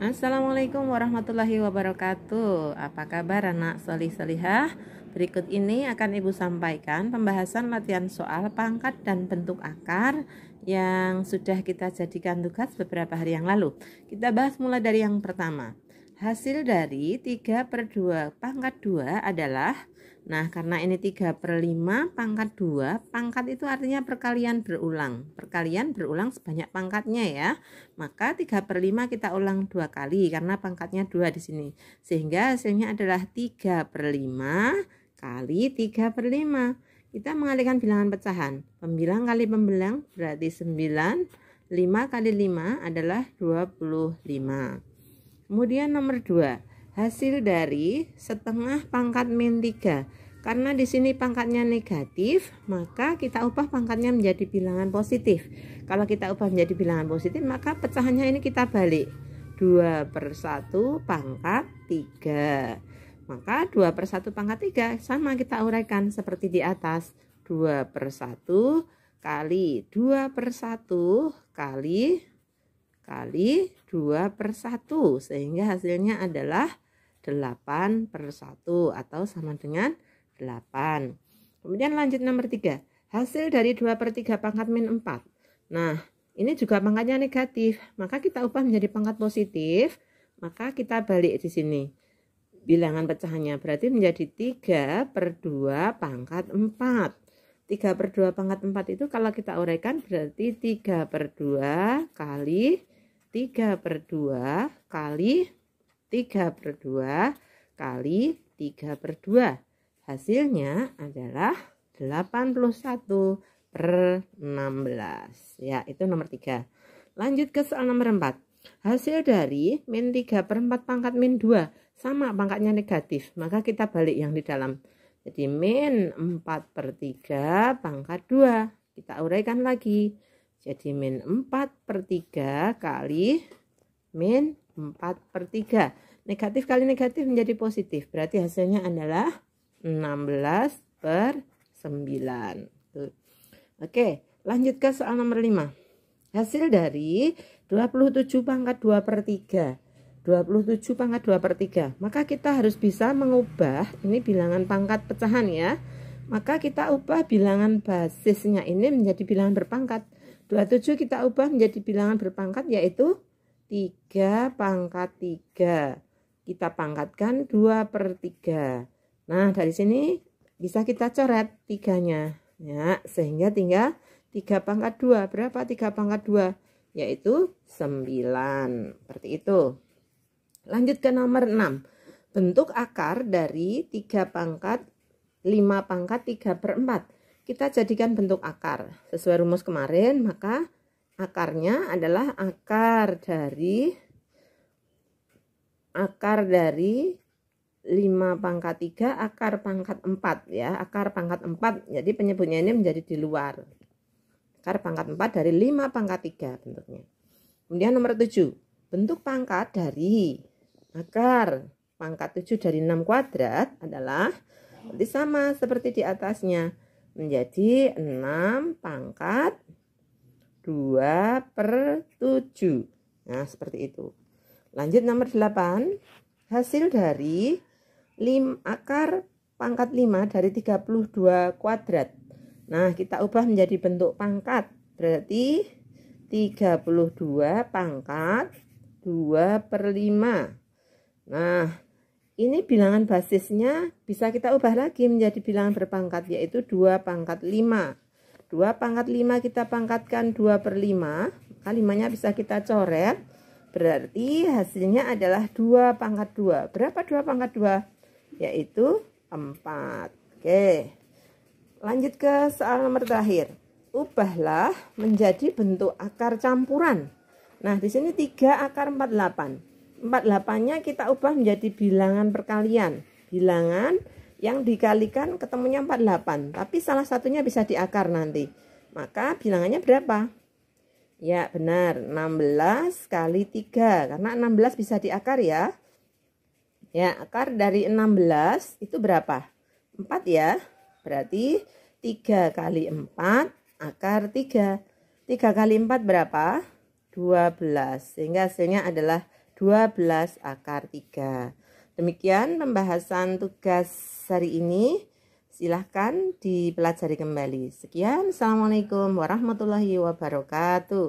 Assalamualaikum warahmatullahi wabarakatuh Apa kabar anak solih-solihah? Berikut ini akan ibu sampaikan pembahasan latihan soal pangkat dan bentuk akar Yang sudah kita jadikan tugas beberapa hari yang lalu Kita bahas mulai dari yang pertama Hasil dari 3 per 2 pangkat 2 adalah Nah karena ini 3 per 5 pangkat 2 Pangkat itu artinya perkalian berulang Perkalian berulang sebanyak pangkatnya ya Maka 3 per 5 kita ulang dua kali Karena pangkatnya 2 di sini Sehingga hasilnya adalah 3 per 5 kali 3 per 5 Kita mengalihkan bilangan pecahan Pembilang kali pembilang berarti 9 5 kali 5 adalah 25 Kemudian nomor 2, hasil dari setengah pangkat min 3. Karena di sini pangkatnya negatif, maka kita ubah pangkatnya menjadi bilangan positif. Kalau kita ubah menjadi bilangan positif, maka pecahannya ini kita balik. 2 per 1 pangkat 3. Maka 2 per 1 pangkat 3 sama kita uraikan seperti di atas. 2 per 1 kali 2 per 1 kali kali 2 per 1 sehingga hasilnya adalah 8 per 1 atau sama dengan 8 kemudian lanjut nomor 3 hasil dari 2 per 3 pangkat min 4 nah ini juga pangkatnya negatif maka kita ubah menjadi pangkat positif maka kita balik di sini bilangan pecahannya berarti menjadi 3 per 2 pangkat 4 3 per 2 pangkat 4 itu kalau kita uraikan berarti 3 per 2 kali 3 per 2 kali 3 per 2 kali 3 per 2. Hasilnya adalah 81 per 16. Ya, itu nomor 3. Lanjut ke soal nomor 4. Hasil dari min 3 per 4 pangkat min 2 sama pangkatnya negatif. Maka kita balik yang di dalam. Jadi min 4 per 3 pangkat 2. Kita uraikan lagi. Jadi min 4 per 3 kali min 4 per 3. Negatif kali negatif menjadi positif. Berarti hasilnya adalah 16 per 9. Tuh. Oke, lanjut ke soal nomor 5. Hasil dari 27 pangkat 2 per 3. 27 pangkat 2 per 3 Maka kita harus bisa mengubah Ini bilangan pangkat pecahan ya Maka kita ubah bilangan basisnya ini menjadi bilangan berpangkat 27 kita ubah menjadi bilangan berpangkat yaitu 3 pangkat 3. Kita pangkatkan 2 per 3. Nah, dari sini bisa kita coret 3-nya. Ya, sehingga tinggal 3 pangkat 2. Berapa 3 pangkat 2? Yaitu 9. Seperti itu. Lanjut ke nomor 6. Bentuk akar dari 3 pangkat 5 pangkat 3 per 4 kita jadikan bentuk akar. Sesuai rumus kemarin, maka akarnya adalah akar dari akar dari 5 pangkat 3 akar pangkat 4 ya akar pangkat 4 jadi penyebutnya ini menjadi di luar akar pangkat 4 dari 5 pangkat 3 bentuknya kemudian nomor 7 bentuk pangkat dari akar pangkat 7 dari 6 kuadrat adalah sama seperti di atasnya menjadi 6 pangkat 2 per 7 nah seperti itu lanjut nomor 8 hasil dari lim akar pangkat 5 dari 32 kuadrat nah kita ubah menjadi bentuk pangkat berarti 32 pangkat 2 per 5 nah ini bilangan basisnya bisa kita ubah lagi menjadi bilangan berpangkat yaitu 2 pangkat 5. 2 pangkat 5 kita pangkatkan 2 per 5 kalimatnya bisa kita coret berarti hasilnya adalah 2 pangkat 2 berapa 2 pangkat 2 yaitu 4 oke lanjut ke soal nomor terakhir ubahlah menjadi bentuk akar campuran nah di sini 3 akar 48 48-nya kita ubah menjadi bilangan perkalian. Bilangan yang dikalikan ketemunya 48, tapi salah satunya bisa diakar nanti. Maka bilangannya berapa? Ya, benar. 16 kali 3 karena 16 bisa diakar ya. Ya, akar dari 16 itu berapa? 4 ya. Berarti 3 kali 4 akar 3. 3 kali 4 berapa? 12. Sehingga hasilnya adalah 12 akar 3. Demikian pembahasan tugas hari ini. Silahkan dipelajari kembali. Sekian, Assalamualaikum warahmatullahi wabarakatuh.